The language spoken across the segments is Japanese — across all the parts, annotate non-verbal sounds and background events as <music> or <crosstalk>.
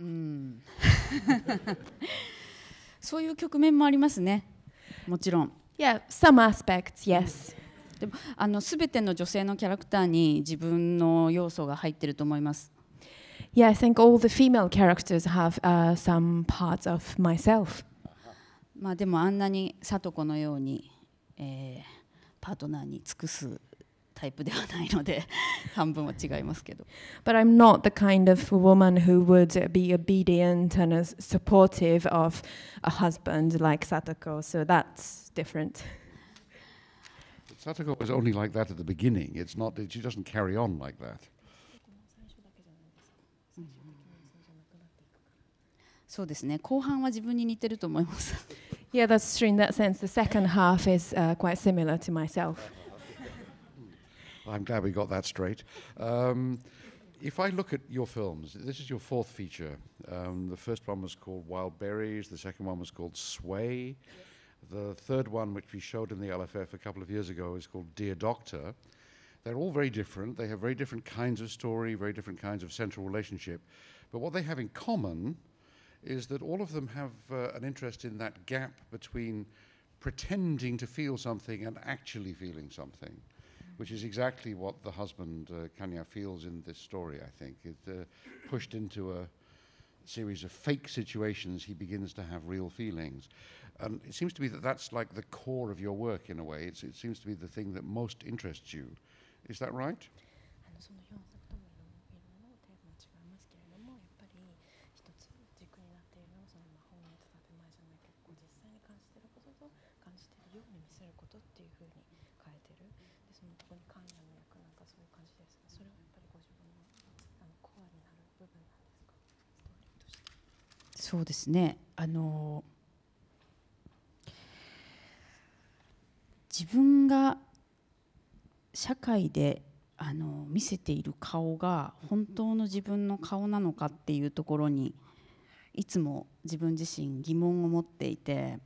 うんそういう局面もありますねもちろん。Yeah, some aspects, yes. でもあの全ての女性のキャラクターに自分の要素が入ってると思います。Yeah, I think all the female characters have、uh, some parts of myself. まあでもあんなに聡子のように、えー、パートナーに尽くすタイフてはないのて <laughs> 半分は違いますけど。But I'm not the kind of woman who would be obedient and supportive of a husband like Satoko, so that's different. Satoko was only like that at the beginning. It's not that she doesn't carry on like that. そうですね。後半は自分に似てると思います。yeah, that's true in that sense. The second half is、uh, quite similar to myself. I'm glad we got that straight. Um, if I look at your films, this is your fourth feature. Um, the first one was called Wild Berries, the second one was called Sway. The third one, which we showed in the LFF a couple of years ago, is called Dear Doctor. They're all very different. They have very different kinds of story, very different kinds of central relationship. But what they have in common is that all of them have uh, an interest in that gap between pretending to feel something and actually feeling something which is exactly what the husband, uh, Kanya, feels in this story, I think. It, uh, pushed into a series of fake situations, he begins to have real feelings. And it seems to me that that's like the core of your work in a way. It's, it seems to be the thing that most interests you. Is that right? ように見せることっていうふうに変えてるでそのここに観覧の役なんかそういう感じですがそれはやっぱりご自分のあのコアになる部分なんですかストーリーとしてそうですねあの自分が社会であの見せている顔が本当の自分の顔なのかっていうところにいつも自分自身疑問を持っていて。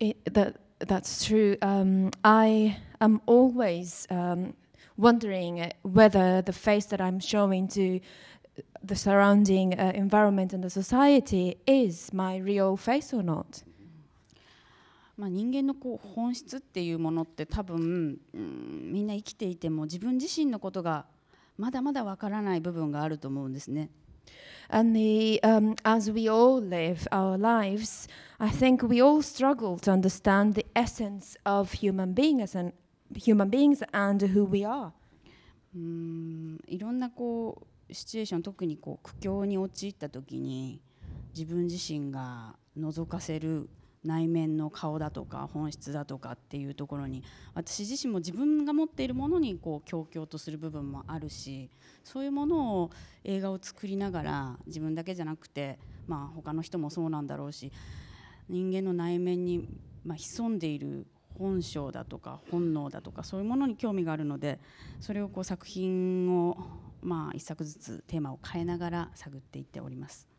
It, t h a that's true. Um, I am always um, wondering whether the face that I'm showing to the surrounding uh, environment and the society is my real face or not. まあ、人間のこう本質っていうものって多分、うん、みんな生きていても自分自身のことがまだまだ分からない部分があると思うんですね。And the, um, as we all live our lives, I think we all struggle to understand the essence of human beings and human beings and who we are. いろんなこうシチュエーション特にこう苦境に陥った時に自分自身が覗かせる内面の顔だとか本質だとかっていうところに私自身も自分が持っているものにこう強々とする部分もあるしそういうものを映画を作りながら自分だけじゃなくてまあ他の人もそうなんだろうし人間の内面にま潜んでいる本性だとか本能だとかそういうものに興味があるのでそれをこう作品をまあ一作ずつテーマを変えながら探っていっております。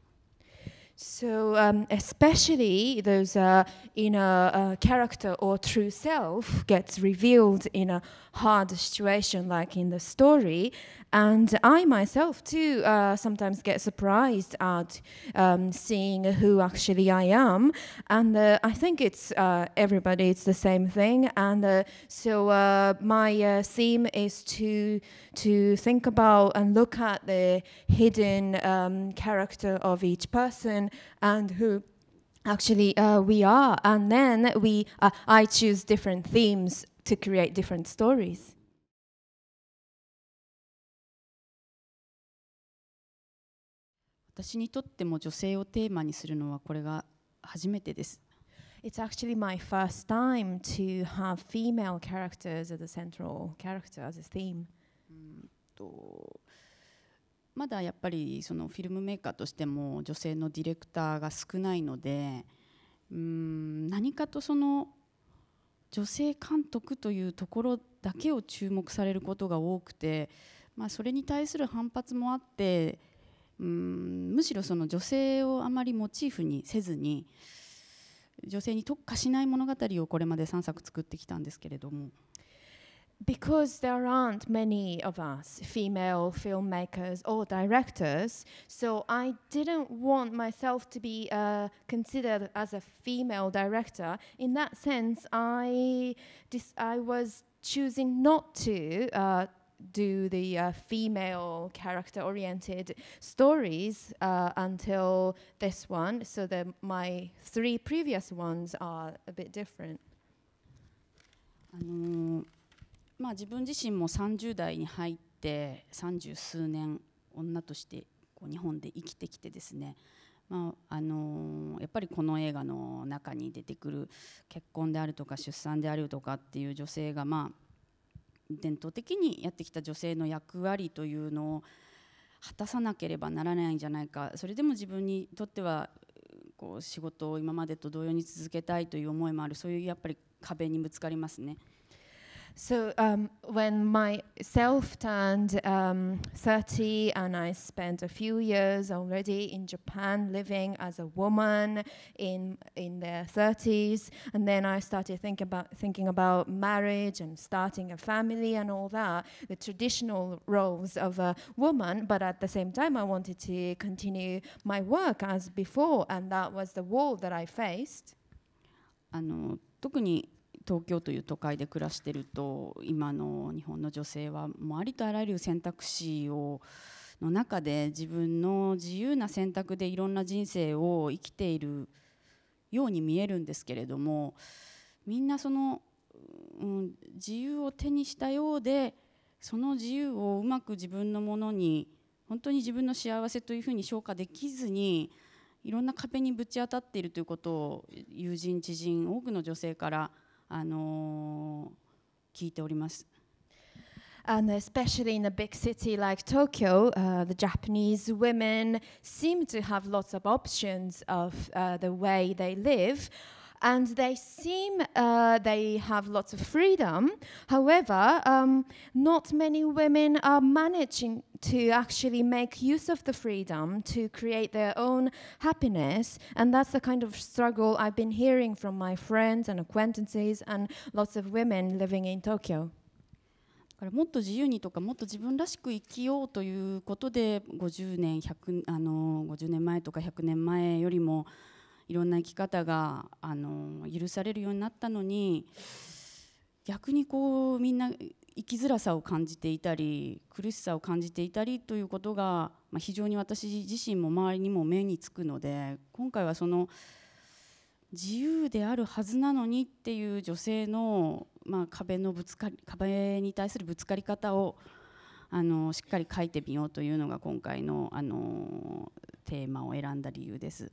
So, um, especially those uh, inner uh, character or true self gets revealed in a hard situation, like in the story. And I myself, too, uh, sometimes get surprised at um, seeing who actually I am. And uh, I think it's uh, everybody, it's the same thing. And uh, so, my theme is to, to think about and look at the hidden um, character of each person and who actually uh, we are. And then we, uh, I choose different themes to create different stories. It's actually my first time to have female characters as a central character, as a theme. まだやっぱりそのフィルムメーカーとしても女性のディレクターが少ないのでうん何かとその女性監督というところだけを注目されることが多くて、まあ、それに対する反発もあってうんむしろその女性をあまりモチーフにせずに女性に特化しない物語をこれまで3作作ってきたんですけれども。because there aren't many of us female filmmakers or directors, so I didn't want myself to be uh, considered as a female director. In that sense, I dis- I was choosing not to. Uh, do the uh, female character oriented stories uh, until this one. So the, my three previous ones are a bit different. Um, まあ、自分自身も30代に入って三十数年女としてこう日本で生きてきてですね、まああのー、やっぱりこの映画の中に出てくる結婚であるとか出産であるとかっていう女性がまあ伝統的にやってきた女性の役割というのを果たさなければならないんじゃないかそれでも自分にとってはこう仕事を今までと同様に続けたいという思いもあるそういうやっぱり壁にぶつかりますね。So um, when myself turned um, 30 and I spent a few years already in Japan living as a woman in, in their 30s, and then I started think about, thinking about marriage and starting a family and all that, the traditional roles of a woman, but at the same time I wanted to continue my work as before, and that was the wall that I faced. あの特に東京という都会で暮らしてると今の日本の女性はもうありとあらゆる選択肢をの中で自分の自由な選択でいろんな人生を生きているように見えるんですけれどもみんなその、うん、自由を手にしたようでその自由をうまく自分のものに本当に自分の幸せというふうに消化できずにいろんな壁にぶち当たっているということを友人知人多くの女性からあの聞いております。And especially in a big city like Tokyo, uh, the Japanese women seem to have lots of options of uh, the way they live and they seem uh, they have lots of freedom. However, um, not many women are managing to actually make use of the freedom to create their own happiness. And that's the kind of struggle I've been hearing from my friends and acquaintances and lots of women living in Tokyo. もっと自由にとかもっと自分らしく生きようということで50年100あの50年前とか100年前よりもいろんな生き方があの許されるようになったのに逆にこうみんな生きづらさを感じていたり苦しさを感じていたりということが、まあ、非常に私自身も周りにも目につくので今回はその自由であるはずなのにっていう女性の、まあ、壁のぶつかり壁に対するぶつかり方をあのしっかり書いてみようというのが今回のあのテーマを選んだ理由です。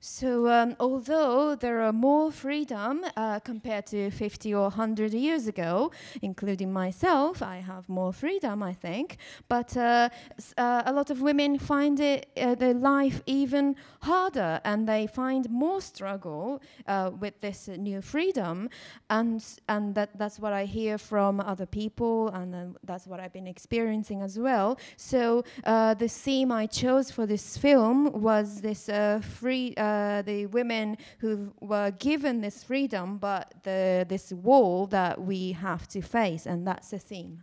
So um, although there are more freedom uh, compared to 50 or 100 years ago, including myself, I have more freedom, I think, but uh, uh, a lot of women find it, uh, their life even harder and they find more struggle uh, with this new freedom. And, and that, that's what I hear from other people and that's what I've been experiencing as well. So uh, the theme I chose for this film was this free uh, the women who were given this freedom, but the, this wall that we have to face, and that's the theme.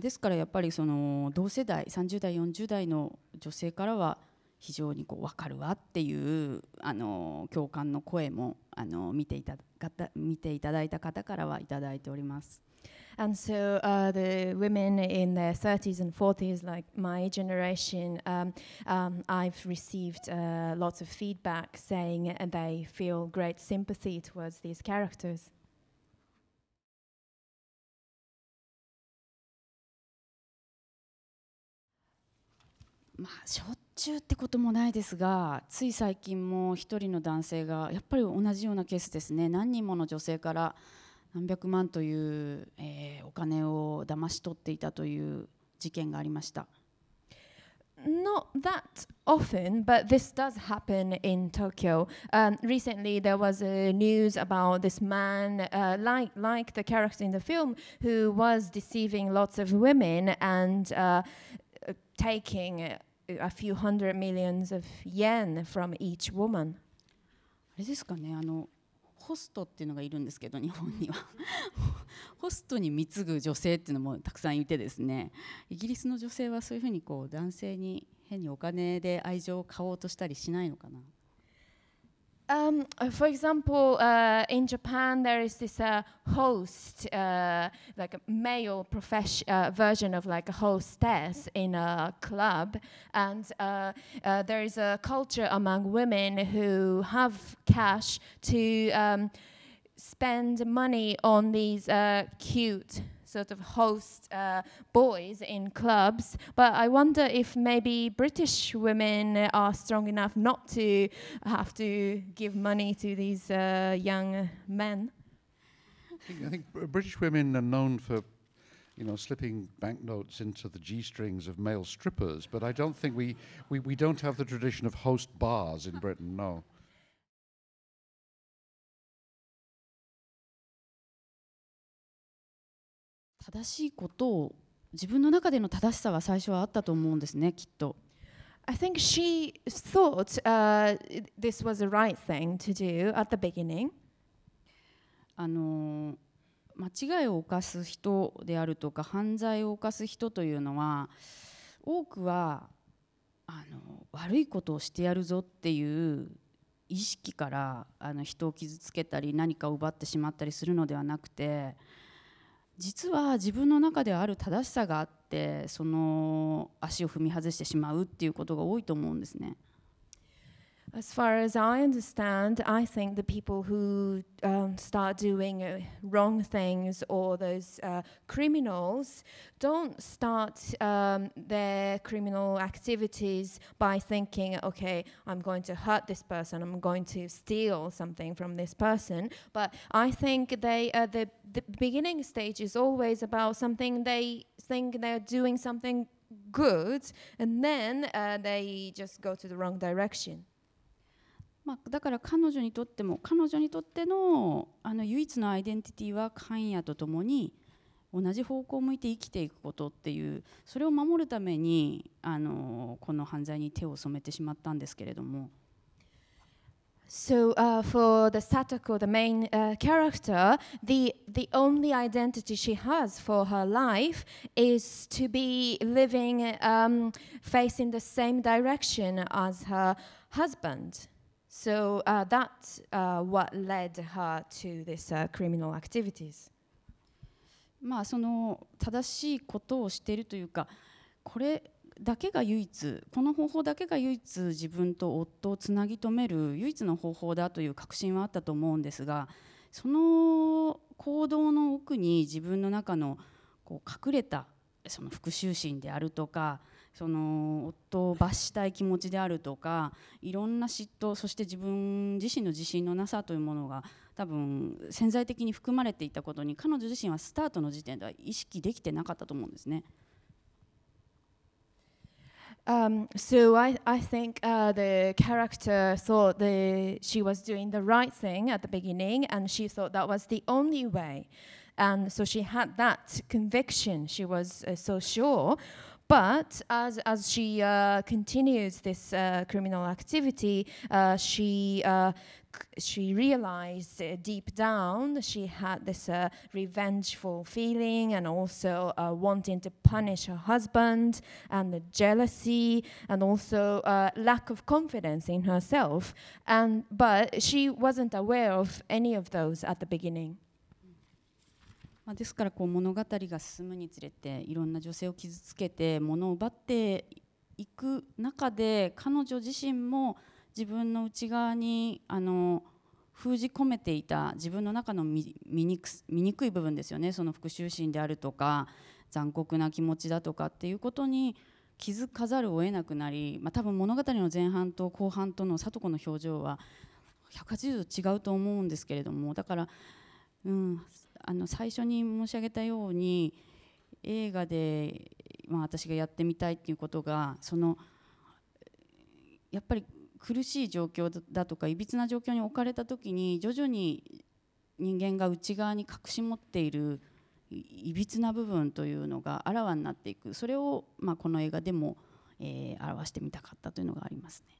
ですからやっぱりその同世代30代40代の女性からは非常にこう分かるわっていうあの共感の声もあの見ていた見ていただいた方からはいただいております。And so uh, the women in their 30s and 40s, like my generation, um, um, I've received uh, lots of feedback saying they feel great sympathy towards these characters. まあ、しょっちゅうってこともないですがつい最近も1人の男性がやっぱり同じようなケースですね何人もの女性から何百万という、えー、お金を騙し取っていたという事件がありました。Not that often, but this does happen in Tokyo. Um, recently, there was a news about this man, uh, like like the character in the film, who was deceiving lots of women and uh, taking a few hundred millions of yen from each woman. あれですかね、あのホストっていうのがいるんですけど日本には <laughs> ホストに貢ぐ女性っていうのもたくさんいてですねイギリスの女性はそういうふうにこう男性に変にお金で愛情を買おうとしたりしないのかな Um, for example, uh, in Japan, there is this uh, host, uh, like a male uh, version of like a hostess in a club. And uh, uh, there is a culture among women who have cash to um, spend money on these cute sort of host uh, boys in clubs. But I wonder if maybe British women are strong enough not to have to give money to these uh, young men. I think, I think British women are known for you know, slipping banknotes into the G-strings of male strippers, but I don't think we, we, we don't have the tradition of host bars in Britain, no. 正しいことを自分の中での正しさは最初はあったと思うんですねきっと。I think she thought、uh, this was right thing to do at the beginning. あの間違いを犯す人であるとか犯罪を犯す人というのは多くはあの悪いことをしてやるぞっていう意識からあの人を傷つけたり何かを奪ってしまったりするのではなくて。実は自分の中ではある正しさがあってその足を踏み外してしまうっていうことが多いと思うんですね。As far as I understand, I think the people who um, start doing uh, wrong things or those uh, criminals don't start um, their criminal activities by thinking, okay, I'm going to hurt this person, I'm going to steal something from this person. But I think they uh, the, the beginning stage is always about something they think they're doing something good, and then uh, they just go to the wrong direction. まあ、だから彼女にとっても彼女にとってのあの唯一のアイデンティティは勘やとともに同じ方向を向いて生きていくことっていうそれを守るためにあのこの犯罪に手を染めてしまったんですけれども。So uh, for the Satoko, the main uh, character, the the only identity she has for her life is to be living, um, facing the same direction as her husband. So uh, that's uh, what led her to these uh, criminal activities. まあその正しいことをしているというかこれだけが唯一この方法だけが唯一自分と夫をつなぎ止める唯一の方法だという確信はあったと思うんですがその行動の奥に自分の中のこう隠れたその復讐心であるとかその夫を罰したい気持ちであるとかいろんな嫉妬そして自分自身の自信のなさというものが多分潜在的に含まれていたことに彼女自身はスタートの時点では意識できてなかったと思うんですね。Um, so I, I think uh, the character thought the, she was doing the right thing at the beginning, and she thought that was the only way. And so she had that conviction, she was uh, so sure. But as, as she uh, continues this uh, criminal activity, uh, she, uh, she realized uh, deep down she had this uh, revengeful feeling and also wanting to punish her husband and the jealousy and also lack of confidence in herself. And, but she wasn't aware of any of those at the beginning. まあ、ですからこう物語が進むにつれていろんな女性を傷つけて物を奪っていく中で彼女自身も自分の内側にあの封じ込めていた自分の中の醜い部分ですよねその復讐心であるとか残酷な気持ちだとかっていうことに気づかざるを得なくなり、まあ、多分物語の前半と後半との聡子の表情は180度違うと思うんですけれどもだから、うん、あの最初に申し上げたように映画で、まあ、私がやってみたいっていうことがそのやっぱり苦しい状況だとかいびつな状況に置かれた時に徐々に人間が内側に隠し持っているいびつな部分というのがあらわになっていくそれを、まあ、この映画でも、えー、表してみたかったというのがありますね。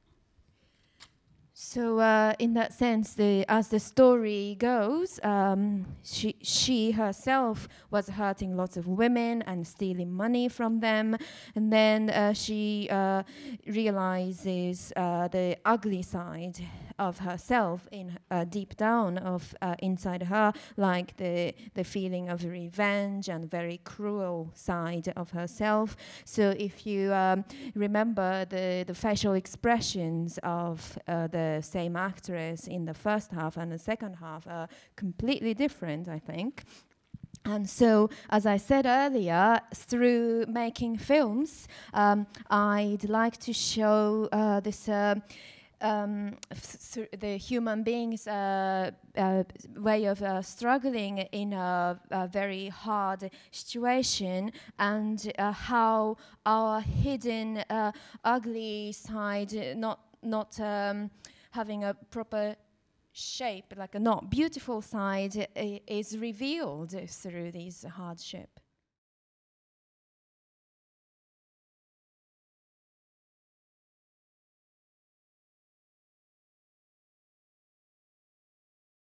So, uh, in that sense, the, as the story goes, um, she, she herself was hurting lots of women and stealing money from them. And then uh, she uh, realizes uh, the ugly side of herself in uh, deep down of uh, inside her, like the, the feeling of revenge and very cruel side of herself. So, if you um, remember the, the facial expressions of the same actress in the first half and the second half are completely different, I think. And so, as I said earlier, through making films, um, I'd like to show uh, this. Uh, um, the human beings' uh, uh, way of uh, struggling in a, a, very hard situation and uh, how our hidden uh, ugly side not not um, having a proper shape, like a not beautiful side, is revealed through this hardship.